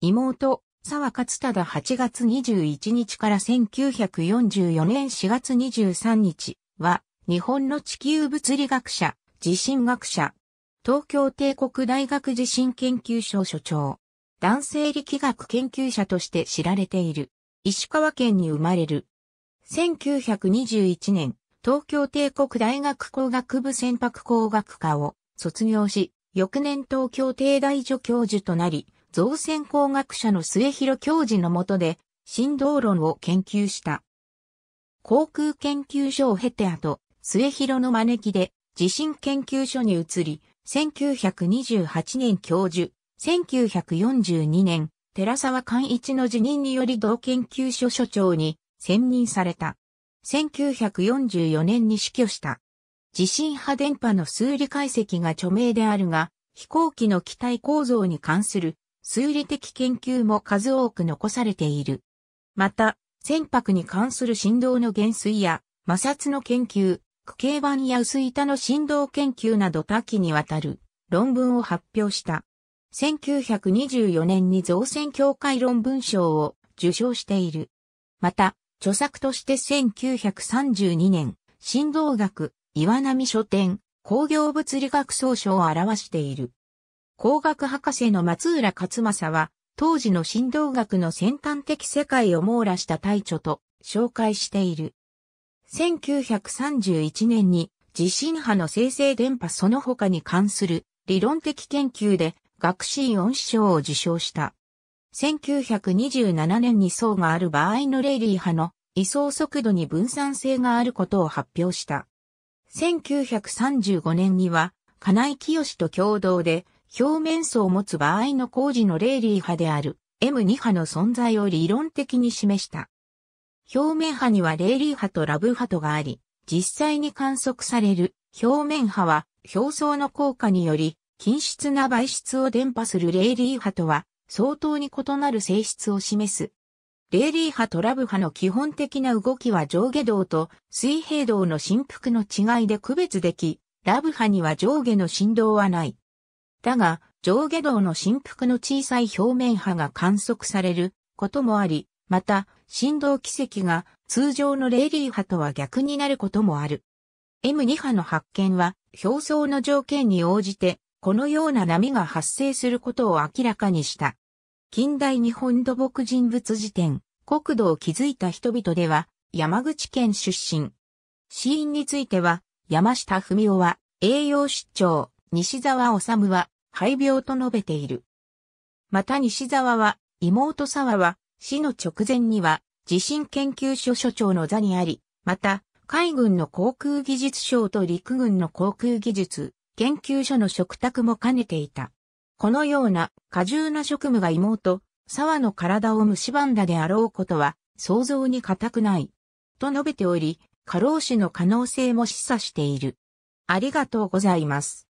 妹、沢勝忠8月21日から1944年4月23日は、日本の地球物理学者、地震学者、東京帝国大学地震研究所所長、男性力学研究者として知られている。石川県に生まれる。1921年、東京帝国大学工学部船舶工学科を卒業し、翌年東京帝大助教授となり、造船工学者の末広教授の下で振動論を研究した。航空研究所を経て後、末広の招きで地震研究所に移り、1928年教授、1942年、寺沢寛一の辞任により同研究所所長に選任された。1944年に死去した。地震波電波の数理解析が著名であるが、飛行機の機体構造に関する数理的研究も数多く残されている。また、船舶に関する振動の減衰や摩擦の研究、区形板や薄板の振動研究など多岐にわたる論文を発表した。1924年に造船協会論文賞を受賞している。また、著作として1932年、振動学、岩波書店、工業物理学総書を表している。工学博士の松浦勝正は、当時の振動学の先端的世界を網羅した大著と紹介している。1931年に地震波の生成電波その他に関する理論的研究で学士師賞を受賞した。1927年に層がある場合のレイリー波の位相速度に分散性があることを発表した。1935年には、金井清と共同で表面層を持つ場合の工事のレーリー波である M2 波の存在を理論的に示した。表面波にはレーリー波とラブ波とがあり、実際に観測される表面波は表層の効果により、均質な媒質を伝播するレーリー波とは相当に異なる性質を示す。レーリー波とラブ波の基本的な動きは上下動と水平動の振幅の違いで区別でき、ラブ波には上下の振動はない。だが、上下動の振幅の小さい表面波が観測されることもあり、また、振動軌跡が通常のレーリー波とは逆になることもある。M2 波の発見は、表層の条件に応じて、このような波が発生することを明らかにした。近代日本土木人物辞典、国土を築いた人々では、山口県出身。死因については、山下文夫は、栄養失調、西沢治は、肺病と述べている。また西沢は、妹沢は、死の直前には、地震研究所所長の座にあり、また、海軍の航空技術省と陸軍の航空技術研究所の嘱託も兼ねていた。このような過重な職務が妹、沢の体を蝕んだであろうことは、想像に難くない。と述べており、過労死の可能性も示唆している。ありがとうございます。